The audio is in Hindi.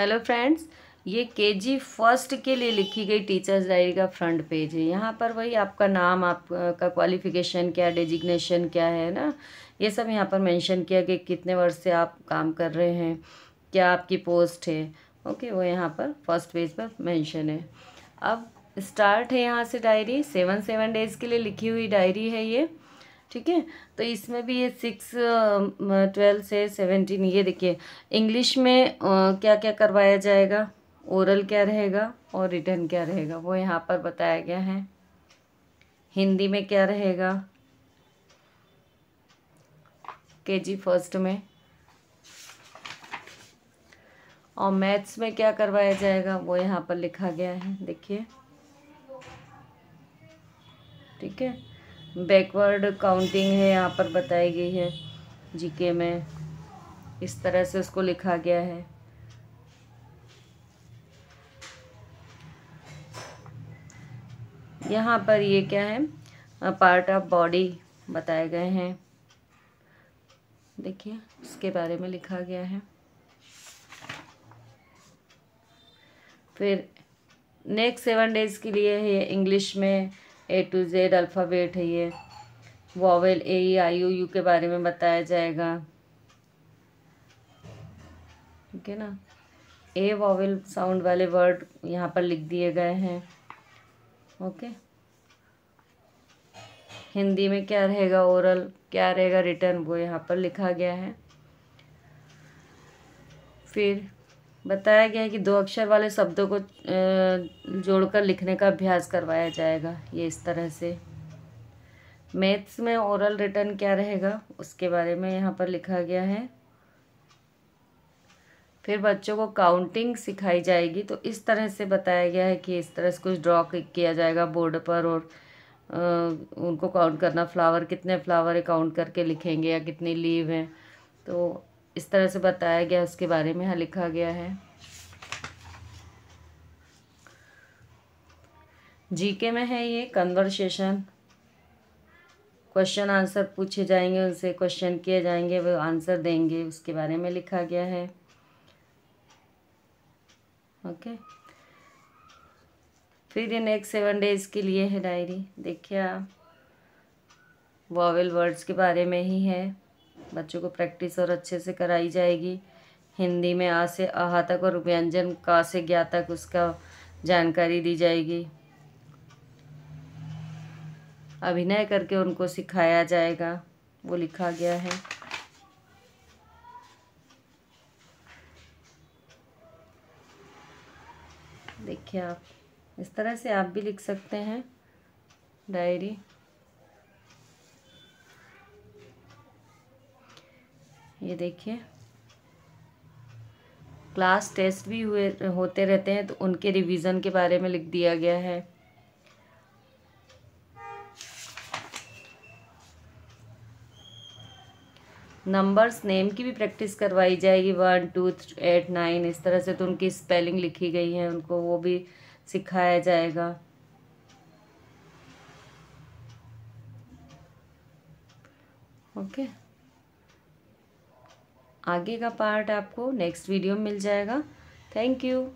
हेलो फ्रेंड्स ये के जी फर्स्ट के लिए लिखी गई टीचर्स डायरी का फ्रंट पेज है यहाँ पर वही आपका नाम आपका क्वालिफिकेशन क्या डेजिग्नेशन क्या है ना ये सब यहाँ पर मेंशन किया कि कितने वर्ष से आप काम कर रहे हैं क्या आपकी पोस्ट है ओके वो यहाँ पर फर्स्ट पेज पर मेंशन है अब स्टार्ट है यहाँ से डायरी सेवन सेवन डेज़ के लिए लिखी हुई डायरी है ये ठीक है तो इसमें भी ये सिक्स ट्वेल्व से सेवेंटीन ये देखिए इंग्लिश में क्या क्या करवाया जाएगा ओरल क्या रहेगा और रिटर्न क्या रहेगा वो यहाँ पर बताया गया है हिंदी में क्या रहेगा के जी फर्स्ट में और मैथ्स में क्या करवाया जाएगा वो यहाँ पर लिखा गया है देखिए ठीक है बैकवर्ड काउंटिंग है यहाँ पर बताई गई है जीके में इस तरह से उसको लिखा गया है यहाँ पर ये क्या है पार्ट ऑफ बॉडी बताए गए हैं देखिए उसके बारे में लिखा गया है फिर नेक्स्ट सेवन डेज के लिए है इंग्लिश में ए टू जेड अल्फ़ाबेट है ये vowel A E I U U के बारे में बताया जाएगा ठीक है ना ए वॉवेल साउंड वाले वर्ड यहाँ पर लिख दिए गए हैं ओके हिंदी में क्या रहेगा ओरल क्या रहेगा रिटर्न वो यहाँ पर लिखा गया है फिर बताया गया है कि दो अक्षर वाले शब्दों को जोड़कर लिखने का अभ्यास करवाया जाएगा ये इस तरह से मैथ्स में ओरल रिटर्न क्या रहेगा उसके बारे में यहाँ पर लिखा गया है फिर बच्चों को काउंटिंग सिखाई जाएगी तो इस तरह से बताया गया है कि इस तरह से कुछ ड्रॉ किया जाएगा बोर्ड पर और आ, उनको काउंट करना फ्लावर कितने फ्लावर काउंट करके लिखेंगे या कितनी लीव हैं तो इस तरह से बताया गया उसके बारे में यहाँ लिखा गया है जीके में है ये कन्वर्सेशन क्वेश्चन आंसर पूछे जाएंगे उनसे क्वेश्चन किए जाएंगे वो आंसर देंगे उसके बारे में लिखा गया है ओके फिर ये नेक्स्ट सेवन डेज के लिए है डायरी देखिए आप वॉवल वर्ड्स के बारे में ही है बच्चों को प्रैक्टिस और अच्छे से कराई जाएगी हिंदी में आ से आहा तक और व्यंजन का से ज्ञा तक उसका जानकारी दी जाएगी अभिनय करके उनको सिखाया जाएगा वो लिखा गया है देखिए आप इस तरह से आप भी लिख सकते हैं डायरी ये देखिए क्लास टेस्ट भी हुए होते रहते हैं तो उनके रिवीजन के बारे में लिख दिया गया है नंबर्स नेम की भी प्रैक्टिस करवाई जाएगी वन टू एट नाइन इस तरह से तो उनकी स्पेलिंग लिखी गई है उनको वो भी सिखाया जाएगा ओके okay. आगे का पार्ट आपको नेक्स्ट वीडियो में मिल जाएगा थैंक यू